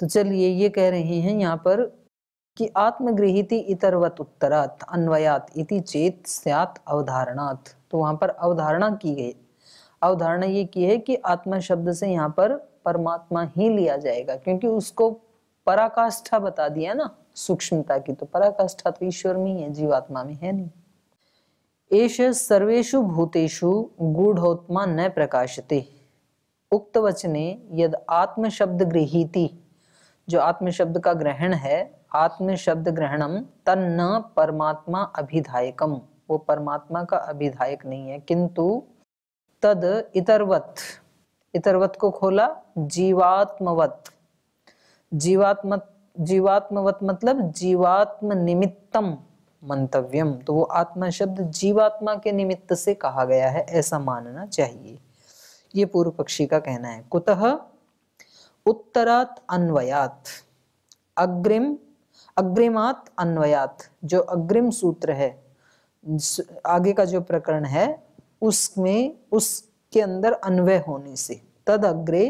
तो चलिए ये कह रहे हैं यहाँ पर कि आत्मगृहित इतरवत उत्तरात अन्वयात इति चेत स्यात अवधारणात तो वहाँ पर अवधारणा की गई अवधारणा ये की है कि आत्मा शब्द से यहाँ पर परमात्मा ही लिया जाएगा क्योंकि उसको पराकाष्ठा बता दिया ना सूक्ष्मता की तो पराकाष्ठा तो ईश्वर में ही है जीवात्मा में है नहीं एश सर्वेषु भूतेषु गूढ़ोत्मा न प्रकाशते उक्त वचने यद आत्म शब्द गृहीति जो आत्म शब्द का ग्रहण है आत्म शब्द ग्रहणम तन्न परमात्मा अभिधायकम वो परमात्मा का अभिधायक नहीं है किंतु तद इतरवत इतरवत को खोला जीवात्मवत जीवात्म जीवात्मवत मतलब जीवात्म निमित्तम मंतव्यम तो वो आत्मा शब्द जीवात्मा के निमित्त से कहा गया है ऐसा मानना चाहिए ये पूर्व पक्षी का कहना है कुतः उत्तरात अन्वयात अग्रिम अग्रिमात अन्वयात जो अग्रिम सूत्र है आगे का जो प्रकरण है उसमें उसके अंदर अन्वय होने से तद अग्रे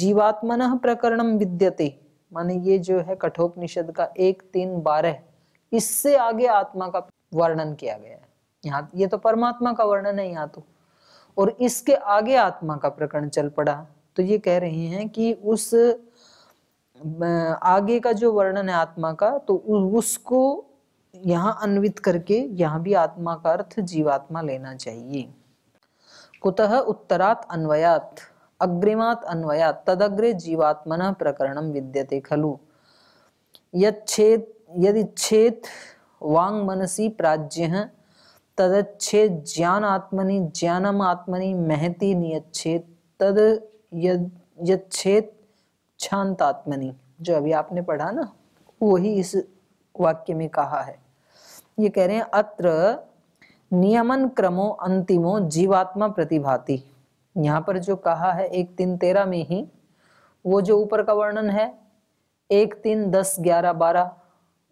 जीवात्मन प्रकरण विद्यते माने ये जो है कठोपनिषद का एक तीन बारह इससे आगे आत्मा का वर्णन किया गया है यहाँ ये तो परमात्मा का वर्णन है यहाँ तो और इसके आगे आत्मा का प्रकरण चल पड़ा तो ये कह रहे हैं कि उस आगे का जो वर्णन है आत्मा का तो उसको यहाँ अन्वित करके यहाँ भी आत्मा का अर्थ जीवात्मा लेना चाहिए कुतः उत्तरात अन्वयात अग्रिमात अन्वयात तदग्रे जीवात्मन प्रकरणम विद्यते खलु येद यदि छेद वांग मनसी प्राज्य तदच्छेद ज्ञान आत्मनि ज्ञानम आत्मनि महति नियच्छेद तद यद छांतात्मनि जो अभी आपने पढ़ा ना वही इस वाक्य में कहा है ये कह रहे हैं अत्र नियमन क्रमो अंतिमो जीवात्मा प्रतिभाति यहाँ पर जो कहा है एक तीन तेरह में ही वो जो ऊपर का वर्णन है एक तीन दस ग्यारह बारह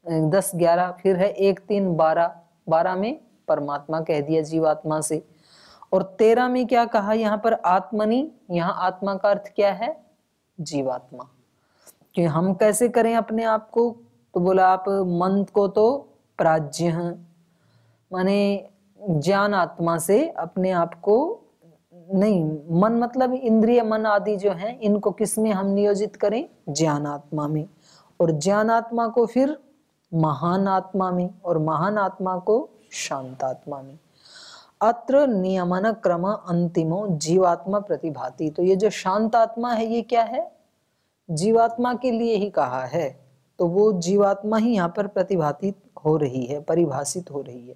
अं, दस ग्यारह फिर है एक तीन बारह बारह में परमात्मा कह दिया जीवात्मा से और तेरह में क्या कहा यहाँ पर आत्मनी यहाँ आत्मा का अर्थ क्या है जीवात्मा कि हम कैसे करें अपने आप को तो बोला आप मन को तो प्राज्य हैं माने ज्ञान आत्मा से अपने आप को नहीं मन मतलब इंद्रिय मन आदि जो है इनको किस में हम नियोजित करें ज्ञान आत्मा में और ज्ञान आत्मा को फिर महान आत्मा में और महान आत्मा को शांत आत्मा में अत्र नियमन क्रम अंतिमो जीवात्मा प्रतिभाति तो ये जो शांत आत्मा है ये क्या है जीवात्मा के लिए ही कहा है तो वो जीवात्मा ही यहाँ पर प्रतिभातित हो रही है परिभाषित हो रही है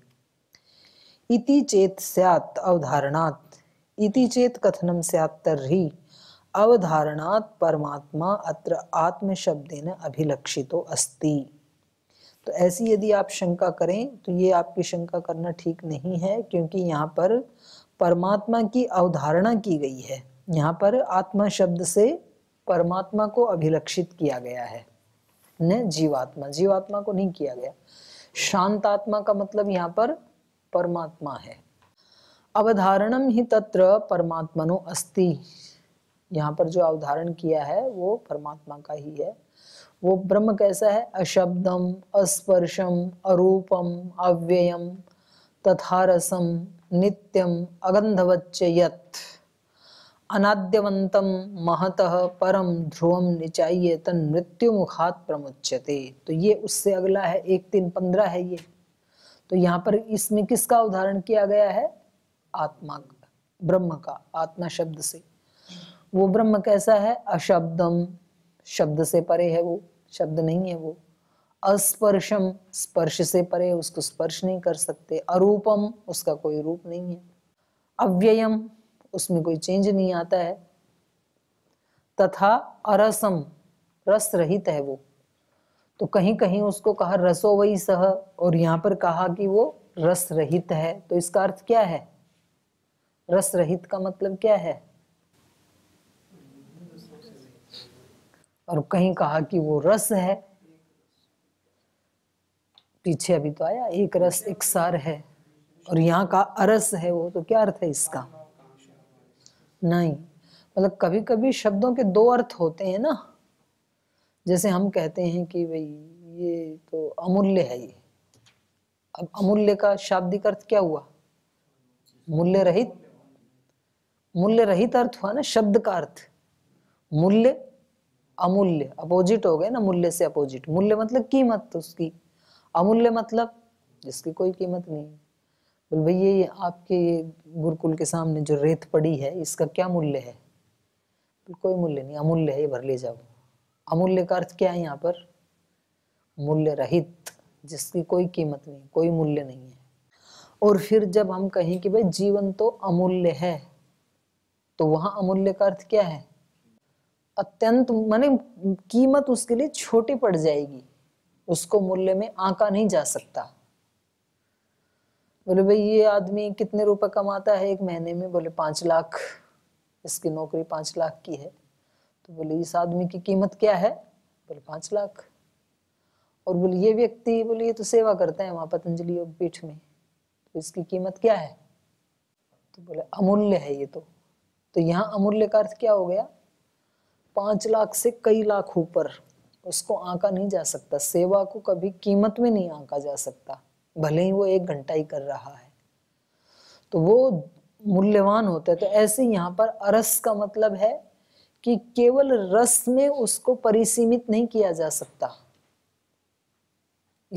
इति चेत स्यात् अवधारणात् इति चेत कथनम स्यात् तर्हि अवधारणात् परमात्मा अत्र आत्म शब्देन अभिलक्षितो अस्ति तो ऐसी यदि आप शंका करें तो ये आपकी शंका करना ठीक नहीं है क्योंकि यहाँ पर परमात्मा की अवधारणा की गई है यहाँ पर आत्मा शब्द से परमात्मा को अभिलक्षित किया गया है न जीवात्मा जीवात्मा को नहीं किया गया शांत आत्मा का मतलब यहाँ पर परमात्मा है अवधारणम ही तत्र परमात्मनो अस्ति यहाँ पर जो अवधारण किया है वो परमात्मा का ही है वो ब्रह्म कैसा है अशब्दम अस्पर्शम अरूपम अव्ययम तथा रसम नित्यम अगंधवच्च यथ अनाद्यवंतम महतः परम ध्रुवम निचाइए तन मृत्यु मुखात प्रमुच्यते तो ये उससे अगला है एक तीन पंद्रह है ये तो यहाँ पर इसमें किसका उदाहरण किया गया है आत्मा ब्रह्म का आत्मा शब्द से वो ब्रह्म कैसा है अशब्दम शब्द से परे है वो शब्द नहीं है वो अस्पर्शम स्पर्श से परे उसको स्पर्श नहीं कर सकते अरूपम उसका कोई रूप नहीं है अव्ययम उसमें कोई चेंज नहीं आता है तथा अरसम रस रहित है वो तो कहीं कहीं उसको कहा रसो वही सह और यहाँ पर कहा कि वो रस रहित है तो इसका अर्थ क्या है रस रहित का मतलब क्या है और कहीं कहा कि वो रस है पीछे अभी तो आया एक रस एक सार है और यहाँ का अरस है वो तो क्या अर्थ है इसका नहीं मतलब कभी कभी शब्दों के दो अर्थ होते हैं ना जैसे हम कहते हैं कि भाई ये तो अमूल्य है ये अब अमूल्य का शाब्दिक अर्थ क्या हुआ मूल्य रहित मूल्य रहित अर्थ हुआ ना शब्द का अर्थ मूल्य अमूल्य अपोजिट हो गए ना मूल्य से अपोजिट मूल्य मतलब कीमत उसकी अमूल्य मतलब जिसकी कोई कीमत नहीं है बोल भैया ये आपके ये गुरुकुल के सामने जो रेत पड़ी है इसका क्या मूल्य है तो कोई मूल्य नहीं अमूल्य है ये भर ले जाओ अमूल्य का अर्थ क्या है यहाँ पर मूल्य रहित जिसकी कोई कीमत नहीं कोई मूल्य नहीं है और फिर जब हम कहें कि भाई जीवन तो अमूल्य है तो वहां अमूल्य का अर्थ क्या है अत्यंत माने कीमत उसके लिए छोटी पड़ जाएगी उसको मूल्य में आंका नहीं जा सकता बोले भाई ये आदमी कितने रुपए कमाता है एक महीने में बोले पांच लाख इसकी नौकरी पांच लाख की है तो बोले इस आदमी की कीमत क्या है बोले पांच लाख और बोले ये व्यक्ति बोले ये तो सेवा करता है वहां पतंजलि योग पीठ में तो इसकी कीमत क्या है तो बोले अमूल्य है ये तो तो यहाँ अमूल्य का अर्थ क्या हो गया पांच लाख से कई लाख ऊपर उसको आंका नहीं जा सकता सेवा को कभी कीमत में नहीं आंका जा सकता भले ही वो एक घंटा ही कर रहा है तो वो मूल्यवान होता है तो ऐसे यहाँ पर अरस का मतलब है कि केवल रस में उसको परिसीमित नहीं किया जा सकता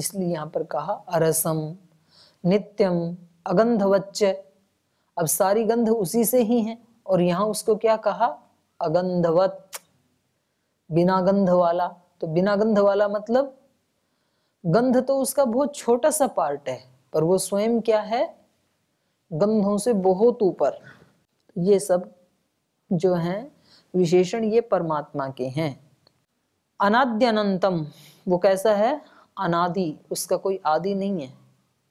इसलिए यहाँ पर कहा अरसम नित्यम अगंधवच्च अब सारी गंध उसी से ही है और यहाँ उसको क्या कहा अगंधवत बिना गंध वाला तो बिना गंध वाला मतलब गंध तो उसका बहुत छोटा सा पार्ट है पर वो स्वयं क्या है गंधों से बहुत ऊपर ये सब जो हैं विशेषण ये परमात्मा के हैं अनाद्य अनंतम वो कैसा है अनादि उसका कोई आदि नहीं है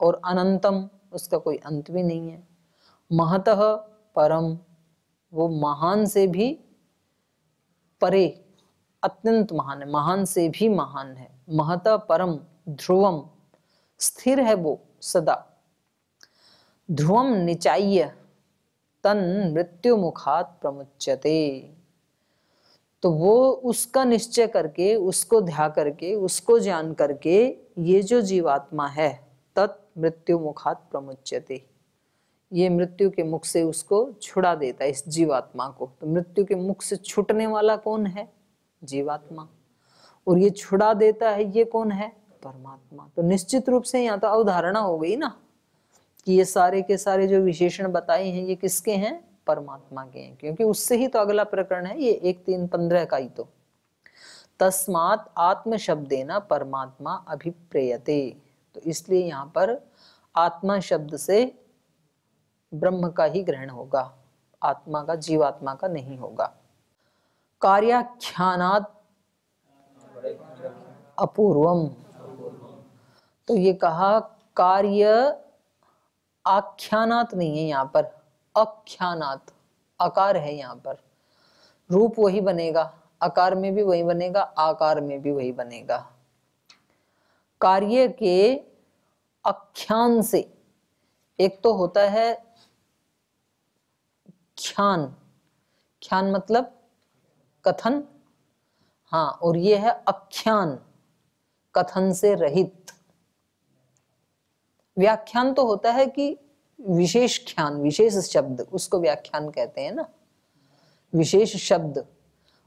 और अनंतम उसका कोई अंत भी नहीं है महतः परम वो महान से भी परे अत्यंत महान है महान से भी महान है महत परम ध्रुवम स्थिर है वो सदा ध्रुवम निचाइय तन मृत्यु मुखात प्रमुचते तो वो उसका निश्चय करके उसको ध्या करके उसको जान करके ये जो जीवात्मा है तत् मृत्यु मुखात प्रमुचते ये मृत्यु के मुख से उसको छुड़ा देता है इस जीवात्मा को तो मृत्यु के मुख से छुटने वाला कौन है जीवात्मा और ये छुड़ा देता है ये कौन है परमात्मा तो निश्चित रूप से यहाँ तो अवधारणा हो गई ना कि ये सारे के सारे जो विशेषण बताए हैं ये किसके हैं परमात्मा के हैं क्योंकि उससे ही तो अगला प्रकरण है ये एक तीन पंद्रह का ही तो तस्मात आत्म देना परमात्मा अभिप्रेयते तो इसलिए यहाँ पर आत्मा शब्द से ब्रह्म का ही ग्रहण होगा आत्मा का जीवात्मा का नहीं होगा कार्याख्यानात अपूर्वम तो ये कहा कार्य आख्यानात नहीं है यहाँ पर अख्यानात आकार है यहाँ पर रूप वही बनेगा आकार में भी वही बनेगा आकार में भी वही बनेगा कार्य के अख्यान से एक तो होता है ख्यान ख्यान मतलब कथन हाँ और ये है आख्यान कथन से रहित व्याख्यान तो होता है कि विशेष ख्यान विशेष शब्द उसको व्याख्यान कहते हैं ना विशेष शब्द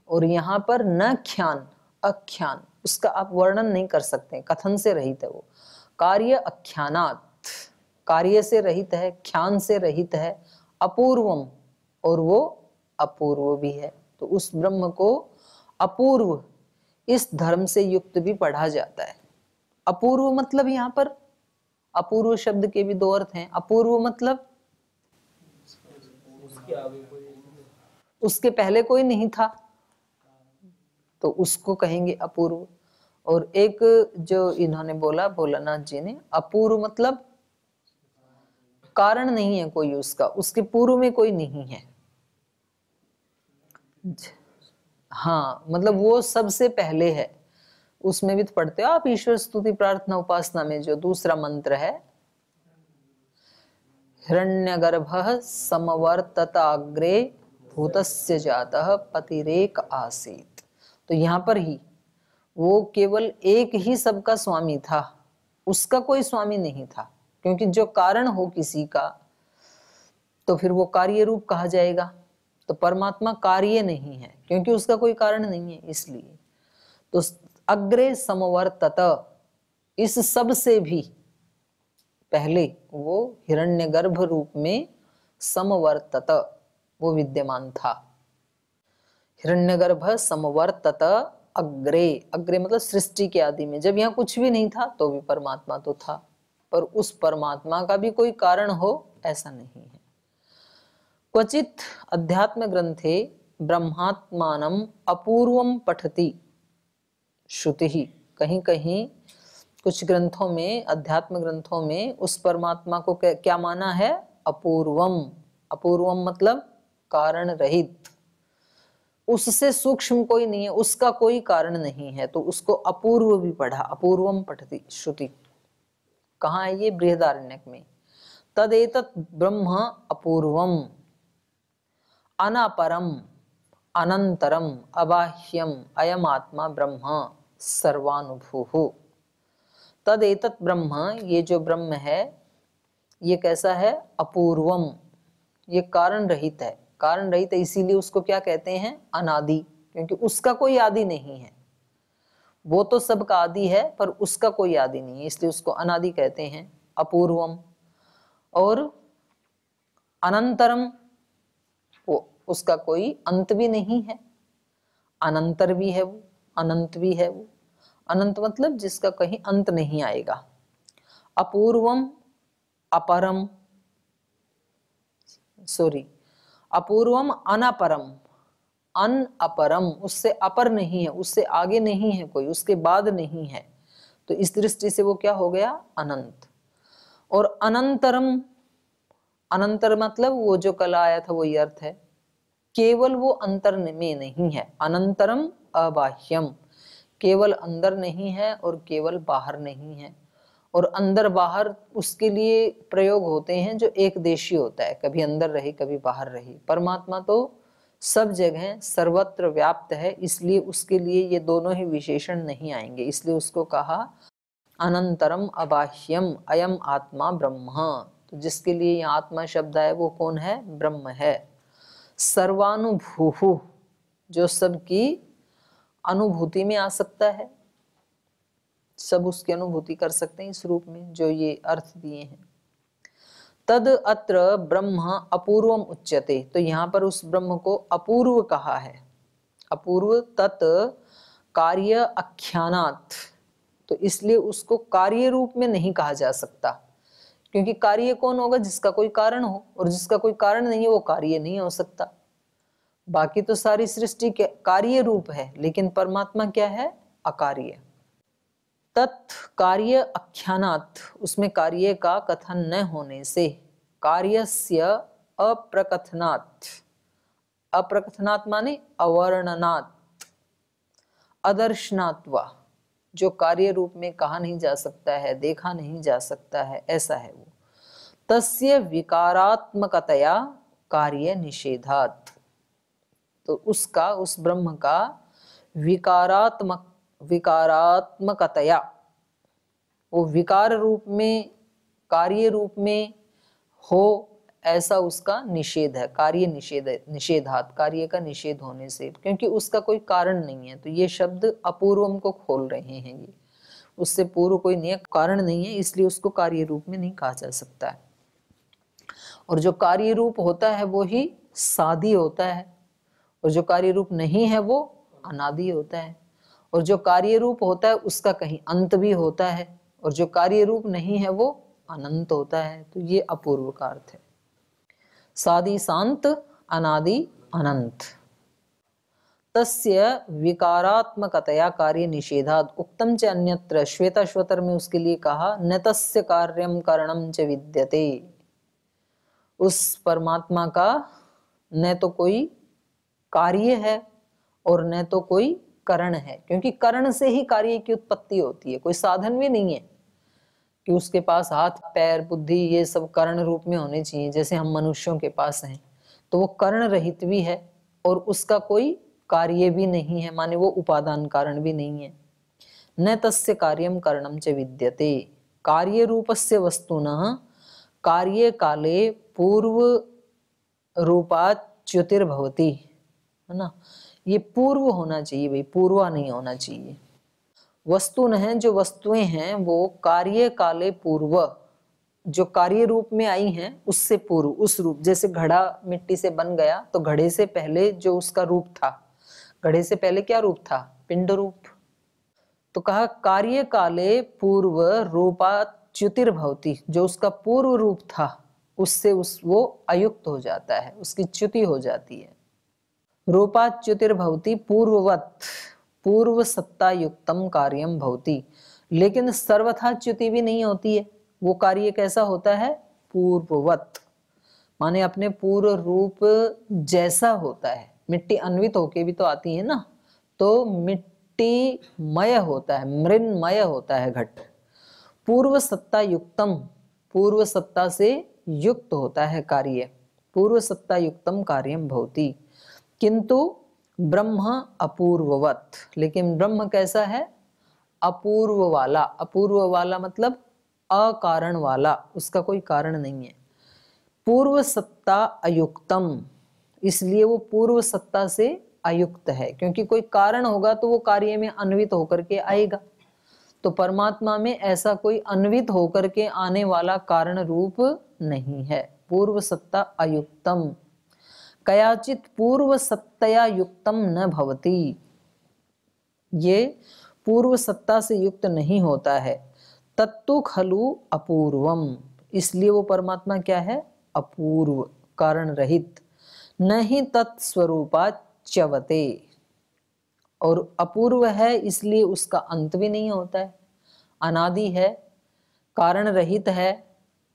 और यहाँ पर न ख्यान अख्यान उसका आप वर्णन नहीं कर सकते कथन से रहित है वो कार्य अख्यानात कार्य से रहित है ख्यान से रहित है अपूर्वम और वो अपूर्व भी है तो उस ब्रह्म को अपूर्व इस धर्म से युक्त भी पढ़ा जाता है अपूर्व मतलब यहाँ पर अपूर्व शब्द के भी दो अर्थ हैं अपूर्व मतलब उसके पहले कोई नहीं था तो उसको कहेंगे अपूर्व और एक जो इन्होंने बोला भोलानाथ जी ने अपूर्व मतलब कारण नहीं है कोई उसका उसके पूर्व में कोई नहीं है हाँ मतलब वो सबसे पहले है उसमें भी तो पढ़ते हो आप ईश्वर स्तुति प्रार्थना उपासना में जो दूसरा मंत्र है हिरण्य गर्भ समवर्तताग्रे भूत जाता पतिरेक आसीत तो यहाँ पर ही वो केवल एक ही सबका स्वामी था उसका कोई स्वामी नहीं था क्योंकि जो कारण हो किसी का तो फिर वो कार्य रूप कहा जाएगा तो परमात्मा कार्य नहीं है क्योंकि उसका कोई कारण नहीं है इसलिए तो अग्रे समवर्तत इस सब से भी पहले वो हिरण्यगर्भ रूप में समवर्तत वो विद्यमान था हिरण्यगर्भ समवर्तत अग्रे अग्रे मतलब सृष्टि के आदि में जब यहाँ कुछ भी नहीं था तो भी परमात्मा तो था पर उस परमात्मा का भी कोई कारण हो ऐसा नहीं है क्वचित अध्यात्म ग्रंथे ब्रह्मात्मान अपूर्वम पठति श्रुति कहीं कहीं कुछ ग्रंथों में अध्यात्म ग्रंथों में उस परमात्मा को क्या माना है अपूर्वम अपूर्वम मतलब कारण रहित उससे सूक्ष्म कोई नहीं है उसका कोई कारण नहीं है तो उसको अपूर्व भी पढ़ा अपूर्वम पठती श्रुति कहाँ है ये बृहदारण्यक में तदेत ब्रह्म अपूर्वम अनापरम अनंतरम अबाह्यम अयम आत्मा ब्रह्म सर्वानुभू तदेतत ब्रह्म ये जो ब्रह्म है ये कैसा है अपूर्वम ये कारण रहित है कारण रहित है इसीलिए उसको क्या कहते हैं अनादि क्योंकि उसका कोई आदि नहीं है वो तो सबका आदि है पर उसका कोई आदि नहीं है इसलिए उसको अनादि कहते हैं अपूर्वम और अनंतरम वो उसका कोई अंत भी नहीं है अनंतर भी है वो अनंत भी है वो अनंत मतलब जिसका कहीं अंत नहीं आएगा अपूर्वम अपरम सॉरी अपूर्वम अनपरम अन अपरम उससे अपर नहीं है उससे आगे नहीं है कोई उसके बाद नहीं है तो इस दृष्टि से वो क्या हो गया अनंत और अनंतरम अनंतर मतलब वो जो कल आया था वही अर्थ है केवल वो अंतर में नहीं है अनंतरम अबाह्यम केवल अंदर नहीं है और केवल बाहर नहीं है और अंदर बाहर उसके लिए प्रयोग होते हैं जो एक देशी होता है कभी अंदर रही कभी बाहर रही परमात्मा तो सब जगह सर्वत्र व्याप्त है इसलिए उसके लिए ये दोनों ही विशेषण नहीं आएंगे इसलिए उसको कहा अनंतरम अबाह्यम अयम आत्मा ब्रह्मा तो जिसके लिए यहाँ आत्मा शब्द है वो कौन है ब्रह्म है सर्वानुभू जो सबकी अनुभूति में आ सकता है सब उसकी अनुभूति कर सकते हैं इस रूप में जो ये अर्थ दिए हैं तद अत्र ब्रह्म अपूर्वम उच्यते तो यहाँ पर उस ब्रह्म को अपूर्व कहा है अपूर्व तत् कार्य आख्यानात तो इसलिए उसको कार्य रूप में नहीं कहा जा सकता क्योंकि कार्य कौन होगा जिसका कोई कारण हो और जिसका कोई कारण नहीं है वो कार्य नहीं हो सकता बाकी तो सारी सृष्टि के कार्य रूप है लेकिन परमात्मा क्या है अकार्य तत् कार्य अख्यानात् उसमें कार्य का कथन न होने से कार्यस्य अप्रकथनात् अप्रकथनात् माने अवर्णनात् अदर्शनात्वा जो कार्य रूप में कहा नहीं जा सकता है देखा नहीं जा सकता है ऐसा है वो तस्य विकारात्मकतया कार्य निषेधात् तो उसका उस ब्रह्म का विकारात्मक विकारात्मकतया वो विकार रूप में कार्य रूप में हो ऐसा उसका निषेध है कार्य निषेध निषेधात कार्य का निषेध होने से क्योंकि उसका कोई कारण नहीं है तो ये शब्द अपूर्वम को खोल रहे हैं ये उससे पूर्व कोई नियम कारण नहीं है इसलिए उसको कार्य रूप में नहीं कहा जा सकता है और जो कार्य रूप होता है वो ही सादी होता है और जो कार्य रूप नहीं है वो अनादि होता है और जो कार्य रूप होता है उसका कहीं अंत भी होता है और जो कार्य रूप नहीं है वो अनंत होता है तो ये अपूर्व का अर्थ है सादि शांत अनादि अनंत तस्य विकारात्मकतया कार्य निषेधा उक्तम च अन्यत्र श्वतर में उसके लिए कहा न तस्य कार्यम करणम च विद्यते उस परमात्मा का न तो कोई कार्य है और न तो कोई करण है क्योंकि करण से ही कार्य की उत्पत्ति होती है कोई साधन भी नहीं है कि उसके पास हाथ पैर बुद्धि ये सब कर्ण रूप में होने चाहिए जैसे हम मनुष्यों के पास हैं तो वो कर्ण रहित भी है और उसका कोई कार्य भी नहीं है माने वो उपादान कारण भी नहीं है न तस्य कार्यम कर्णम च विद्यते कार्य रूप से वस्तु न कार्य काले पूर्व रूपा च्युतिर्भवती है ना ये पूर्व होना चाहिए भाई पूर्वा नहीं होना चाहिए वस्तु न जो वस्तुएं हैं वो कार्य काले पूर्व जो कार्य रूप में आई हैं उससे पूर्व उस रूप जैसे घड़ा मिट्टी से बन गया तो घड़े से पहले जो उसका रूप था घड़े से पहले क्या रूप था पिंड रूप तो कहा कार्य काले पूर्व च्युतिर्भवती जो उसका पूर्व रूप था उससे उस वो अयुक्त हो जाता है उसकी च्युति हो जाती है रूपाच्युतिर्भवती पूर्ववत पूर्व सत्ता युक्तम कार्यम भवती लेकिन सर्वथा च्युति भी नहीं होती है वो कार्य कैसा होता है पूर्ववत माने अपने पूर्व रूप जैसा होता है मिट्टी अन्वित होके भी तो आती है ना तो मिट्टी मय होता है मृन्मय होता है घट पूर्व सत्ता युक्तम पूर्व सत्ता से युक्त होता है कार्य पूर्व सत्ता युक्तम कार्यम भवती किंतु ब्रह्म अपूर्ववत लेकिन ब्रह्म कैसा है अपूर्व वाला अपूर्व वाला मतलब अकारण वाला उसका कोई कारण नहीं है पूर्व सत्ता अयुक्तम इसलिए वो पूर्व सत्ता से अयुक्त है क्योंकि कोई कारण होगा तो वो कार्य में अन्वित होकर के आएगा तो परमात्मा में ऐसा कोई अन्वित होकर के आने वाला कारण रूप नहीं है पूर्व सत्ता अयुक्तम कयाचित पूर्व सत्तया युक्तम न भवती ये पूर्व सत्ता से युक्त नहीं होता है तत्तु खलु अपूर्वम इसलिए वो परमात्मा क्या है अपूर्व कारण रहित नहीं तत्स्वरूपा चवते और अपूर्व है इसलिए उसका अंत भी नहीं होता है अनादि है कारण रहित है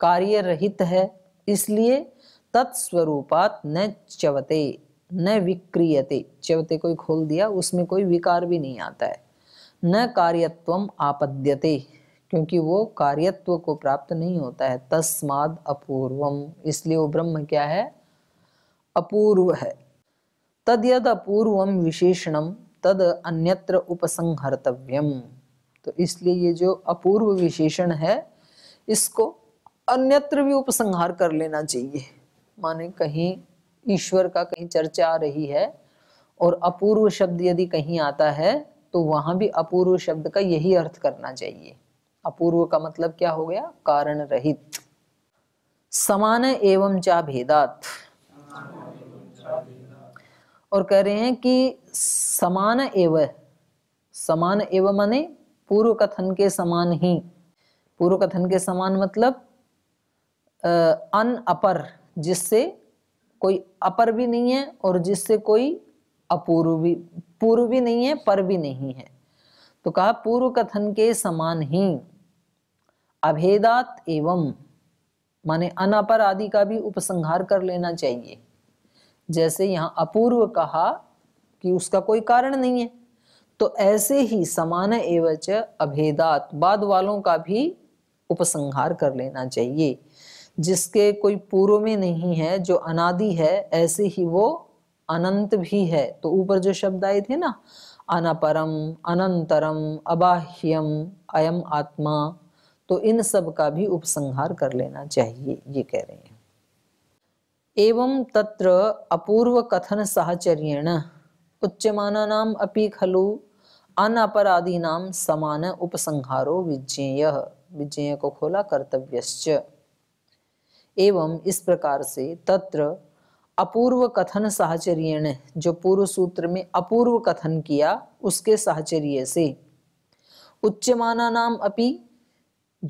कार्य रहित है इसलिए तत्स्वरूपात न चवते न विक्रियते चवते कोई खोल दिया उसमें कोई विकार भी नहीं आता है न कार्यत्व आपद्यते क्योंकि वो कार्यत्व को प्राप्त नहीं होता है तस्माद अपूर्वम इसलिए वो ब्रह्म क्या है अपूर्व है तद यद अपूर्वम विशेषणम तद अन्यत्र उपसंहर्तव्यम तो इसलिए ये जो अपूर्व विशेषण है इसको अन्यत्र भी उपसंहार कर लेना चाहिए माने कहीं ईश्वर का कहीं चर्चा आ रही है और अपूर्व शब्द यदि कहीं आता है तो वहां भी अपूर्व शब्द का यही अर्थ करना चाहिए अपूर्व का मतलब क्या हो गया कारण रहित समान एवं चा भेदात और कह रहे हैं कि समान एवं समान एवं माने पूर्व कथन के समान ही पूर्व कथन के समान मतलब अन अपर जिससे कोई अपर भी नहीं है और जिससे कोई अपूर्व भी पूर्व भी नहीं है पर भी नहीं है तो कहा पूर्व कथन के समान ही अभेदात एवं माने अनापर आदि का भी उपसंहार कर लेना चाहिए जैसे यहां अपूर्व कहा कि उसका कोई कारण नहीं है तो ऐसे ही समान एवं अभेदात बाद वालों का भी उपसंहार कर लेना चाहिए जिसके कोई पूर्व में नहीं है जो अनादि है ऐसे ही वो अनंत भी है तो ऊपर जो शब्द आए थे ना अनपरम अनंतरम अबाह्यम अयम आत्मा तो इन सब का भी उपसंहार कर लेना चाहिए ये कह रहे हैं एवं तत्र अपूर्व कथन साहचर्यण उच्यमाना नाम अपि खलु नाम समान उपसंहारो विज्ञेय विज्ञेय को खोला कर्तव्यश्च एवं इस प्रकार से तत्र अपूर्व कथन साहचर्य जो पूर्व सूत्र में अपूर्व कथन किया उसके साहचर्य से उच्चमाना नाम अपि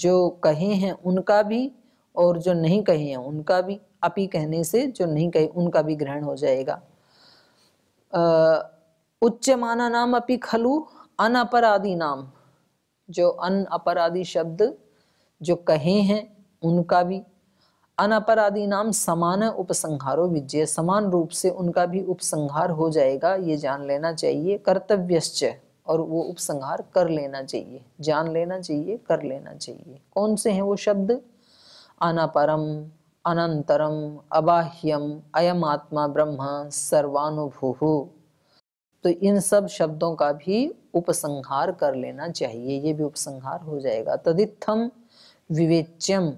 जो कहे हैं उनका भी और जो नहीं कहे हैं उनका भी अपि कहने से जो नहीं कहे उनका भी ग्रहण हो जाएगा उच्चमाना नाम अपि खलु अन अपराधी नाम जो अन अपराधी शब्द जो कहे हैं उनका भी अनपराधी नाम समान उपसंहारो विजय समान रूप से उनका भी उपसंहार हो जाएगा ये जान लेना चाहिए कर्तव्यश्च और वो उपसंहार कर लेना चाहिए जान लेना चाहिए कर लेना चाहिए कौन से हैं वो शब्द अनापरम अनंतरम अबाह्यम अयम आत्मा ब्रह्म सर्वानुभू तो इन सब शब्दों का भी उपसंहार कर लेना चाहिए ये भी उपसंहार हो जाएगा तदित्थम विवेच्यम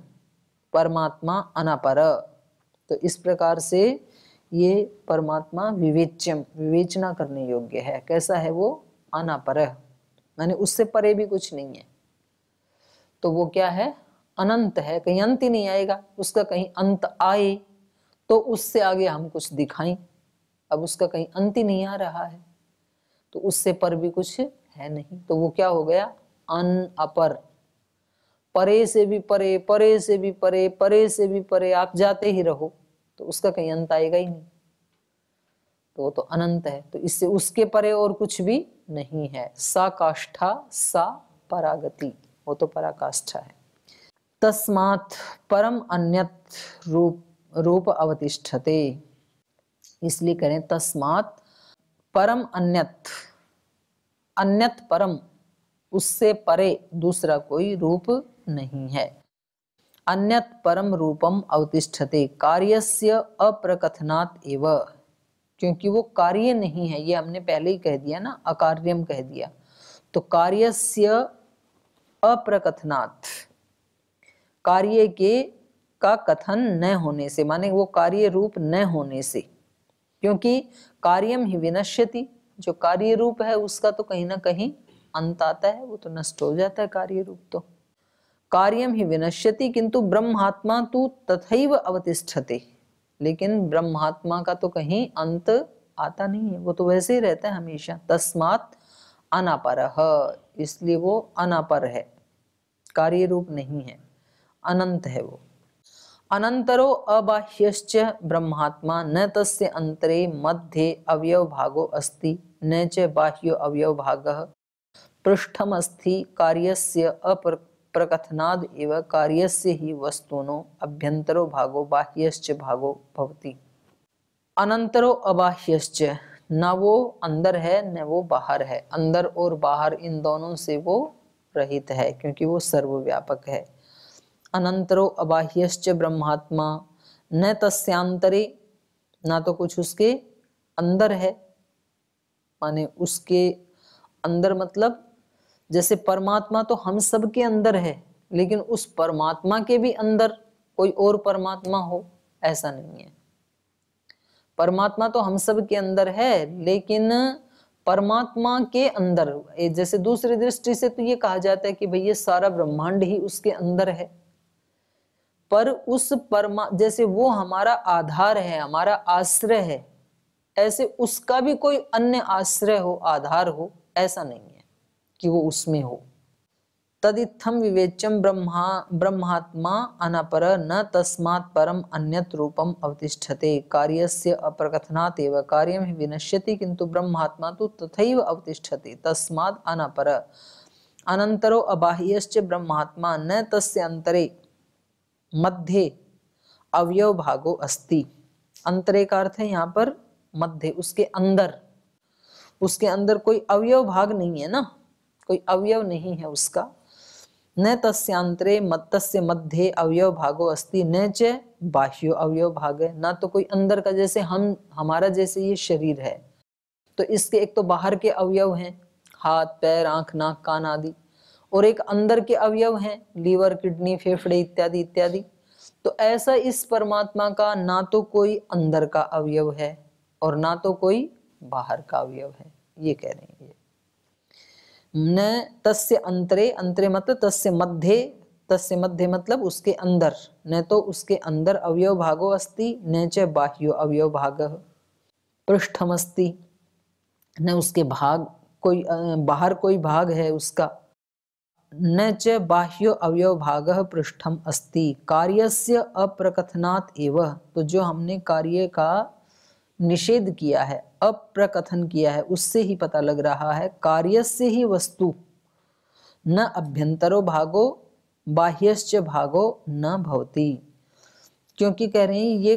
परमात्मा अनापर तो इस प्रकार से ये परमात्मा विवेच्यम विवेचना करने योग्य है कैसा है वो अनापर माने उससे परे भी कुछ नहीं है तो वो क्या है अनंत है कहीं अंत ही नहीं आएगा उसका कहीं अंत आए तो उससे आगे हम कुछ दिखाएं अब उसका कहीं अंत ही नहीं आ रहा है तो उससे पर भी कुछ है नहीं तो वो क्या हो गया अन अपर परे से भी परे परे से भी परे परे से भी परे आप जाते ही रहो तो उसका कहीं अंत आएगा ही नहीं तो वो तो अनंत है तो इससे उसके परे और कुछ भी नहीं है सा काष्ठा सा परागति वो तो पराकाष्ठा है तस्मात परम अन्यत रूप रूप अवतिष्ठते इसलिए करें तस्मात परम अन्यत अन्यत परम उससे परे दूसरा कोई रूप नहीं है अन्यत परम रूपम अवतिष्ठते कार्यस्य अप्रकथनात् एव क्योंकि वो कार्य नहीं है ये हमने पहले ही कह दिया ना अकार्यम कह दिया तो कार्यस्य अप्रकथनात् कार्य के का कथन न होने से माने वो कार्य रूप न होने से क्योंकि कार्यम ही विनश्यति जो कार्य रूप है उसका तो कहीं ना कहीं अंत आता है वो तो नष्ट हो जाता है कार्य रूप तो कार्यम ही विनश्यति किंतु ब्रह्मात्मा तो तथैव अवतिष्ठते लेकिन ब्रह्मात्मा का तो कहीं अंत आता नहीं है वो तो वैसे ही रहता है हमेशा तस्मात अनापर इसलिए वो अनापर है कार्य रूप नहीं है अनंत है वो अनंतरो अबाह्यश्च ब्रह्मात्मा न तस्य अंतरे मध्ये अवयव भागो अस्ति न च बाह्यो अवयव भाग पृष्ठमस्थि कार्यस्य अप्र प्रकथनाद कार्य कार्यस्य ही वस्तुनो अभ्यंतरो भागो बाह्यश्च भागो भवति अनंतरो अबाह्यश्च न वो अंदर है न वो बाहर है अंदर और बाहर इन दोनों से वो रहित है क्योंकि वो सर्वव्यापक है अनंतरो अबाह्यश्च ब्रह्मात्मा न तस्यांतरे ना तो कुछ उसके अंदर है माने उसके अंदर मतलब जैसे परमात्मा तो हम सब के अंदर है लेकिन उस परमात्मा के भी अंदर कोई और परमात्मा हो ऐसा नहीं है परमात्मा तो हम सब के अंदर है लेकिन परमात्मा के अंदर जैसे दूसरी दृष्टि से तो ये कहा जाता है कि भैया ये सारा ब्रह्मांड ही उसके अंदर है पर उस परमा जैसे वो हमारा आधार है हमारा आश्रय है ऐसे उसका भी कोई अन्य आश्रय हो आधार हो ऐसा नहीं है कि वो उसमें हो तदित्थम विवेचम ब्रह्मा ब्रह्मात्मा अनपर न तस्मात् परम अन्यत रूपम अवतिष्ठते कार्यस्य अप्रकथनात् एव कार्यम हि विनश्यति किंतु ब्रह्मात्मा तो तथैव अवतिष्ठते तस्मात् अनपर अनंतरो अबाह्यश्च ब्रह्मात्मा न तस्य अंतरे मध्य अवयव भागो अस्ति अंतरे का अर्थ है यहाँ पर मध्य उसके अंदर उसके अंदर कोई अवयव भाग नहीं है ना कोई अवयव नहीं है उसका न तस्यांतरे मत तस्य मध्य अवयव भागो अस्ति न च बाह्यो अवयव भाग है ना तो कोई अंदर का जैसे हम हमारा जैसे ये शरीर है तो इसके एक तो बाहर के अवयव हैं हाथ पैर आंख नाक कान आदि और एक अंदर के अवयव हैं लीवर किडनी फेफड़े इत्यादि इत्यादि तो ऐसा इस परमात्मा का ना तो कोई अंदर का अवयव है और ना तो कोई बाहर का अवयव है ये कह रहे हैं ये न तस्य अंतरे अंतरे मतलब तस्य मध्य तस्य मध्य मतलब उसके अंदर न तो उसके अंदर अवयव भागो अस्ति न च बाह्यो अवयव भाग अस्ति न उसके भाग कोई बाहर कोई भाग है उसका न च बाह्यो अवयव भाग पृष्ठम अस्ति कार्यस्य अप्रकथनात् एव तो जो हमने कार्य का निषेध किया है अप्रकथन किया है उससे ही पता लग रहा है कार्य से ही वस्तु न अभ्यंतरो भागो बाह्यश्च भागो न भवती क्योंकि कह रहे हैं ये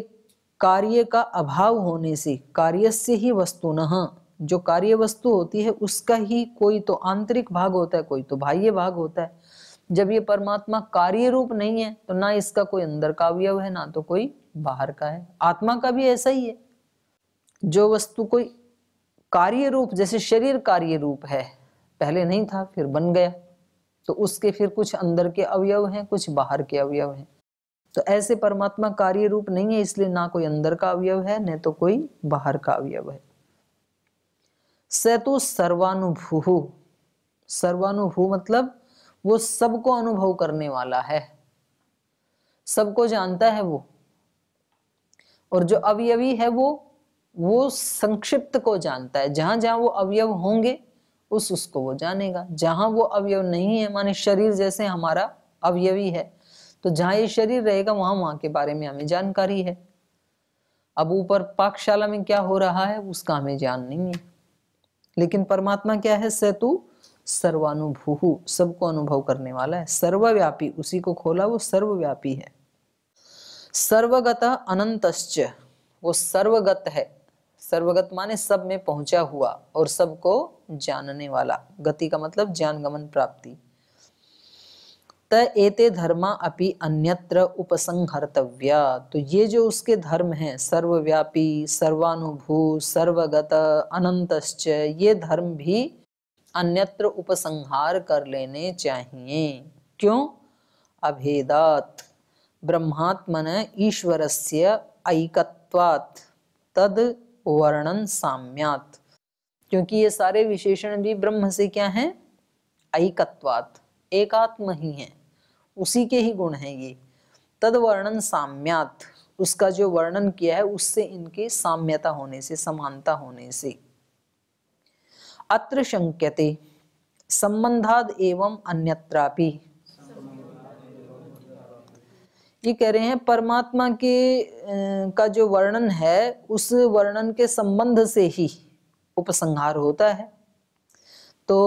कार्य का अभाव होने से कार्य से ही वस्तु न जो कार्य वस्तु होती है उसका ही कोई तो आंतरिक भाग होता है कोई तो बाह्य भाग होता है जब ये परमात्मा कार्य रूप नहीं है तो ना इसका कोई अंदर का अवयव है ना तो कोई बाहर का है आत्मा का भी ऐसा ही है जो वस्तु कोई कार्य रूप जैसे शरीर कार्य रूप है पहले नहीं था फिर बन गया तो उसके फिर कुछ अंदर के अवयव हैं कुछ बाहर के अवयव हैं तो ऐसे परमात्मा कार्य रूप नहीं है इसलिए ना कोई अंदर का अवयव है न तो कोई बाहर का अवयव है स तो सर्वानुभू सर्वानुभू मतलब वो सबको अनुभव करने वाला है सबको जानता है वो और जो अवयवी है वो वो संक्षिप्त को जानता है जहां जहां वो अवयव होंगे उस उसको वो जानेगा जहां वो अवयव नहीं है माने शरीर जैसे हमारा अवयवी है तो जहां ये शरीर रहेगा वहां वहां के बारे में हमें जानकारी है अब ऊपर पाकशाला में क्या हो रहा है उसका हमें ज्ञान नहीं है लेकिन परमात्मा क्या है सेतु सर्वानुभू सबको अनुभव करने वाला है सर्वव्यापी उसी को खोला वो सर्वव्यापी है सर्वगत अनंत वो सर्वगत है सर्वगत माने सब में पहुंचा हुआ और सबको जानने वाला गति का मतलब ज्ञान गमन प्राप्ति त एते धर्मा अपि अन्यत्र उपसंहर्तव्या तो ये जो उसके धर्म हैं सर्वव्यापी सर्वानुभू सर्वगत अनंतश्च ये धर्म भी अन्यत्र उपसंहार कर लेने चाहिए क्यों अभेदात ब्रह्मात्मन ईश्वरस्य ऐकत्वात् तद वर्णन साम्यात क्योंकि ये सारे विशेषण भी ब्रह्म से क्या है ऐकत्वात एकात्म ही है उसी के ही गुण हैं ये तद वर्णन साम्यात उसका जो वर्णन किया है उससे इनके साम्यता होने से समानता होने से अत्र शंक्यते संबंधाद एवं अन्यत्रापि ये कह रहे हैं परमात्मा के का जो वर्णन है उस वर्णन के संबंध से ही उपसंहार होता है तो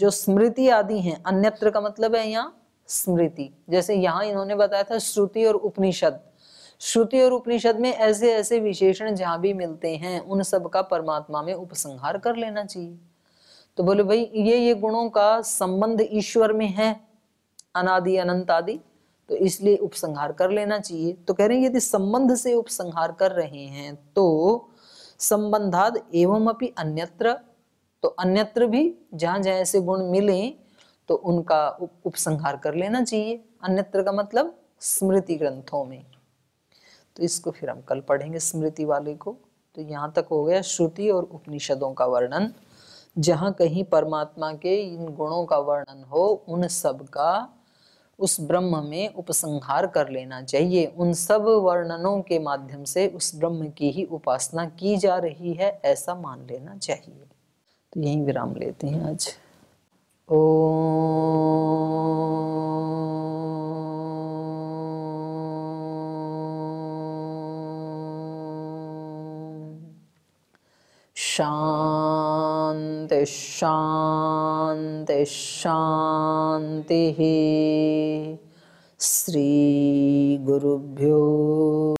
जो स्मृति आदि हैं अन्यत्र का मतलब है यहाँ स्मृति जैसे यहाँ इन्होंने बताया था श्रुति और उपनिषद श्रुति और उपनिषद में ऐसे ऐसे विशेषण जहां भी मिलते हैं उन सब का परमात्मा में उपसंहार कर लेना चाहिए तो बोले भाई ये ये गुणों का संबंध ईश्वर में है अनादि अनंत आदि तो इसलिए उपसंहार कर लेना चाहिए तो कह रहे हैं यदि संबंध से उपसंहार कर रहे हैं तो संबंधाद एवं अपनी अन्यत्र तो अन्यत्र भी जहां जहां ऐसे गुण मिले तो उनका उपसंहार कर लेना चाहिए अन्यत्र का मतलब स्मृति ग्रंथों में तो इसको फिर हम कल पढ़ेंगे स्मृति वाले को तो यहाँ तक हो गया श्रुति और उपनिषदों का वर्णन जहाँ कहीं परमात्मा के इन गुणों का वर्णन हो उन सब का उस ब्रह्म में उपसंहार कर लेना चाहिए उन सब वर्णनों के माध्यम से उस ब्रह्म की ही उपासना की जा रही है ऐसा मान लेना चाहिए तो यहीं विराम लेते हैं आज ओ शाम न्ति शान्ति शान्तिः श्रीगुरुभ्यो